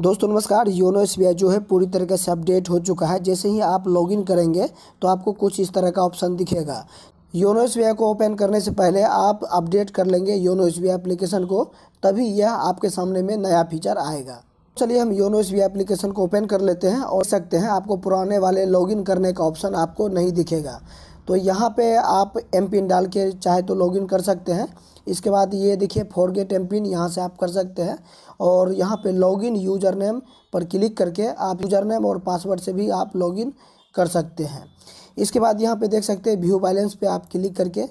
दोस्तों नमस्कार YONO S जो है पूरी तरीके से अपडेट हो चुका है जैसे ही आप लॉगिन करेंगे तो आपको कुछ इस तरह का ऑप्शन दिखेगा योनो एस को ओपन करने से पहले आप अपडेट कर लेंगे योनो एस एप्लीकेशन को तभी यह आपके सामने में नया फीचर आएगा चलिए हम योनो एस एप्लीकेशन को ओपन कर लेते हैं और सकते हैं आपको पुराने वाले लॉगिन करने का ऑप्शन आपको नहीं दिखेगा तो यहाँ पे आप एम पिन डाल के चाहे तो लॉगिन कर सकते हैं इसके बाद ये देखिए फोर गेट एम पिन यहाँ से आप कर सकते हैं और यहाँ पे लॉगिन यूजर नेम पर क्लिक करके आप यूजर नेम और पासवर्ड से भी आप लॉगिन कर सकते हैं इसके बाद यहाँ पे देख सकते हैं व्यू बैलेंस पे आप क्लिक करके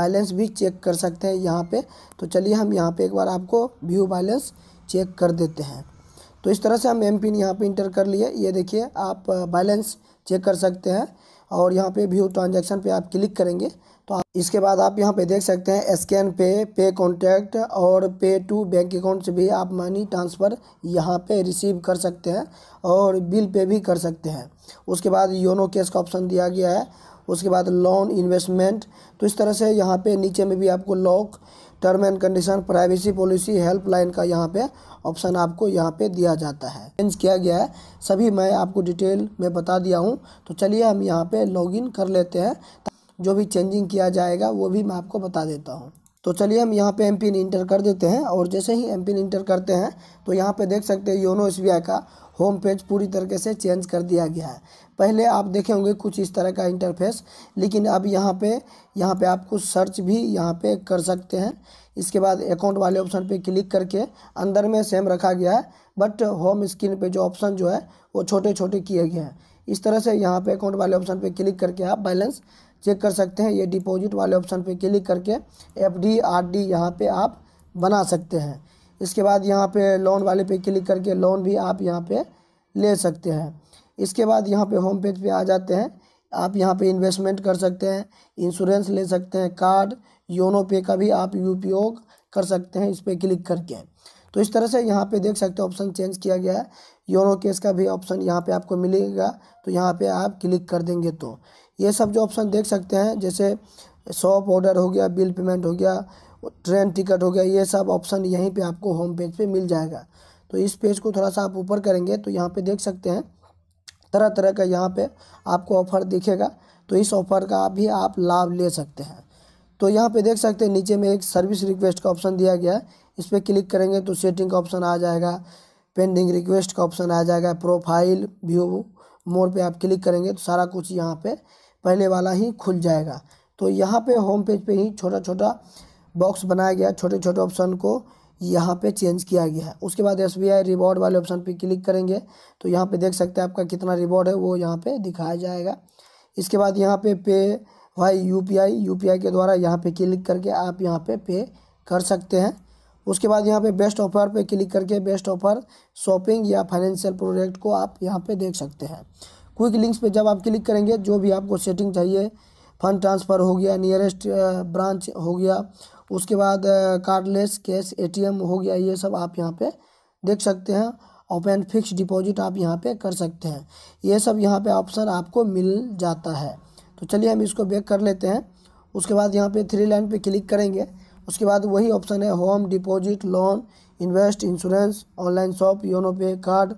बैलेंस भी चेक कर सकते हैं यहाँ पर तो चलिए हम यहाँ पर एक बार आपको व्यू बैलेंस चेक कर देते हैं तो इस तरह से हम एम पिन यहाँ पर इंटर कर लिए ये देखिए आप बैलेंस चेक कर सकते हैं और यहाँ पे व्यू ट्रांजेक्शन पे आप क्लिक करेंगे तो आप इसके बाद आप यहाँ पे देख सकते हैं स्कैन पे पे कॉन्टैक्ट और पे टू बैंक अकाउंट से भी आप मनी ट्रांसफ़र यहाँ पे रिसीव कर सकते हैं और बिल पे भी कर सकते हैं उसके बाद योनो कैश का ऑप्शन दिया गया है उसके बाद लोन इन्वेस्टमेंट तो इस तरह से यहाँ पर नीचे में भी आपको lock term and condition privacy policy helpline का यहाँ पे ऑप्शन आपको यहाँ पे दिया जाता है चेंज किया गया है सभी मैं आपको डिटेल में बता दिया हूँ तो चलिए हम यहाँ पे लॉगिन कर लेते हैं जो भी चेंजिंग किया जाएगा वो भी मैं आपको बता देता हूँ तो चलिए हम यहाँ पे एम पिन इंटर कर देते हैं और जैसे ही एम पिन इंटर करते हैं तो यहाँ पे देख सकते हैं योनो एस का होम पेज पूरी तरीके से चेंज कर दिया गया है पहले आप देखे होंगे कुछ इस तरह का इंटरफेस लेकिन अब यहाँ पे यहाँ पे आप कुछ सर्च भी यहाँ पे कर सकते हैं इसके बाद अकाउंट वाले ऑप्शन पे क्लिक करके अंदर में सेम रखा गया है बट होम स्क्रीन पे जो ऑप्शन जो है वो छोटे छोटे किए गए हैं इस तरह से यहाँ पे अकाउंट वाले ऑप्शन पे क्लिक करके आप बैलेंस चेक कर सकते हैं ये डिपॉजिट वाले ऑप्शन पे क्लिक करके एफ डी आर डी यहाँ पर आप बना सकते हैं इसके बाद यहाँ पे लोन वाले पे क्लिक करके लोन भी आप यहाँ पे ले सकते हैं इसके बाद यहाँ पे होम पेज पे आ जाते हैं आप यहाँ पे इन्वेस्टमेंट कर सकते हैं इंश्योरेंस ले सकते हैं कार्ड योनो पे का भी आप उपयोग कर सकते हैं इस पर क्लिक करके तो इस तरह से यहाँ पे देख सकते हो ऑप्शन चेंज किया गया है योनो केस का भी ऑप्शन यहाँ पे आपको मिलेगा तो यहाँ पे आप क्लिक कर देंगे तो ये सब जो ऑप्शन देख सकते हैं जैसे शॉप ऑर्डर हो गया बिल पेमेंट हो गया ट्रेन टिकट हो गया ये सब ऑप्शन यहीं पे आपको होम पेज पे मिल जाएगा तो इस पेज को थोड़ा सा आप ऊपर करेंगे तो यहाँ पे देख सकते हैं तरह तरह का यहाँ पे आपको ऑफर दिखेगा तो इस ऑफर का भी आप लाभ ले सकते हैं तो यहाँ पे देख सकते हैं नीचे में एक सर्विस रिक्वेस्ट का ऑप्शन दिया गया है इस पर क्लिक करेंगे तो सेटिंग का ऑप्शन आ जाएगा पेंडिंग रिक्वेस्ट का ऑप्शन आ जाएगा प्रोफाइल व्यू मोड पर आप क्लिक करेंगे तो सारा कुछ यहाँ पर पहले वाला ही खुल जाएगा तो यहाँ पर होम पेज पर ही छोटा छोटा बॉक्स बनाया गया छोटे छोटे ऑप्शन को यहाँ पे चेंज किया गया है उसके बाद एस रिवॉर्ड वाले ऑप्शन पे क्लिक करेंगे तो यहाँ पे देख सकते हैं आपका कितना रिवॉर्ड है वो यहाँ पे दिखाया जाएगा इसके बाद यहाँ पे पे वाई यू पी के द्वारा यहाँ पे क्लिक करके आप यहाँ पे पे कर सकते हैं उसके बाद यहाँ पे बेस्ट ऑफर पे क्लिक करके बेस्ट ऑफर शॉपिंग या फाइनेंशियल प्रोडक्ट को आप यहाँ पर देख सकते हैं क्विक लिंक्स पर जब आप क्लिक करेंगे जो भी आपको सेटिंग चाहिए फंड ट्रांसफ़र हो गया नियरेस्ट ब्रांच हो गया उसके बाद कार्डलेस कैश एटीएम हो गया ये सब आप यहाँ पे देख सकते हैं ओपन फिक्स डिपॉजिट आप यहाँ पे कर सकते हैं ये सब यहाँ पे ऑप्शन आपको मिल जाता है तो चलिए हम इसको बैक कर लेते हैं उसके बाद यहाँ पे थ्री लाइन पे क्लिक करेंगे उसके बाद वही ऑप्शन है home deposit loan invest insurance online shop YONO pay card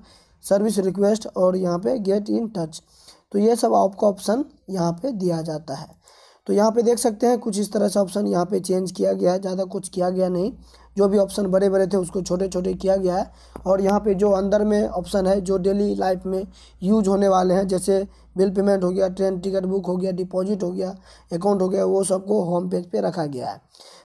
service request और यहाँ पर गेट इन टच तो ये सब आपको ऑप्शन यहाँ पर दिया जाता है तो यहाँ पे देख सकते हैं कुछ इस तरह से ऑप्शन यहाँ पे चेंज किया गया है ज़्यादा कुछ किया गया नहीं जो भी ऑप्शन बड़े बड़े थे उसको छोटे छोटे किया गया है और यहाँ पे जो अंदर में ऑप्शन है जो डेली लाइफ में यूज होने वाले हैं जैसे बिल पेमेंट हो गया ट्रेन टिकट बुक हो गया डिपॉजिट हो गया अकाउंट हो गया वो सबको होम पेज पर रखा गया है